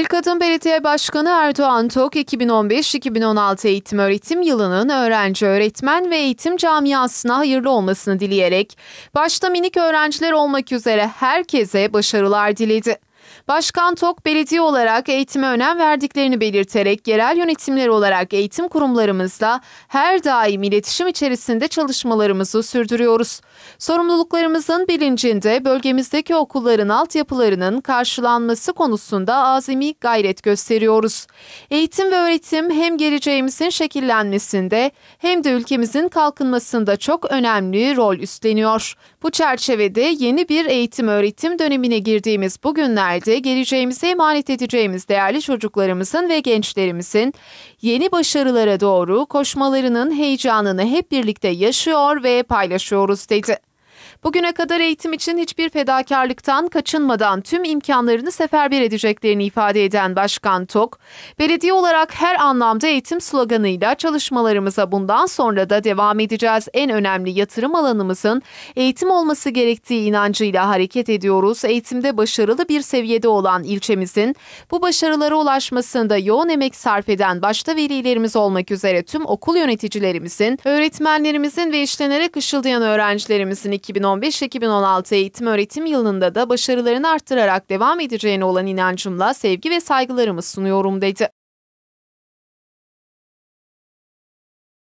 İlk Kadın Belediye Başkanı Erdoğan Tok 2015-2016 eğitim öğretim yılının öğrenci öğretmen ve eğitim camiasına hayırlı olmasını dileyerek başta minik öğrenciler olmak üzere herkese başarılar diledi. Başkan Tok belediye olarak eğitime önem verdiklerini belirterek yerel yönetimler olarak eğitim kurumlarımızla her daim iletişim içerisinde çalışmalarımızı sürdürüyoruz. Sorumluluklarımızın bilincinde bölgemizdeki okulların altyapılarının karşılanması konusunda azami gayret gösteriyoruz. Eğitim ve öğretim hem geleceğimizin şekillenmesinde hem de ülkemizin kalkınmasında çok önemli rol üstleniyor. Bu çerçevede yeni bir eğitim öğretim dönemine girdiğimiz bugünlerde günlerde geleceğimize emanet edeceğimiz değerli çocuklarımızın ve gençlerimizin yeni başarılara doğru koşmalarının heyecanını hep birlikte yaşıyor ve paylaşıyoruz dedi. Bugüne kadar eğitim için hiçbir fedakarlıktan kaçınmadan tüm imkanlarını seferber edeceklerini ifade eden Başkan Tok, belediye olarak her anlamda eğitim sloganıyla çalışmalarımıza bundan sonra da devam edeceğiz. En önemli yatırım alanımızın eğitim olması gerektiği inancıyla hareket ediyoruz. Eğitimde başarılı bir seviyede olan ilçemizin bu başarılara ulaşmasında yoğun emek sarf eden başta velilerimiz olmak üzere tüm okul yöneticilerimizin, öğretmenlerimizin ve işlenerek ışıldayan öğrencilerimizin 2000 2015-2016 eğitim öğretim yılında da başarılarını arttırarak devam edeceğine olan inancımla sevgi ve saygılarımı sunuyorum dedi.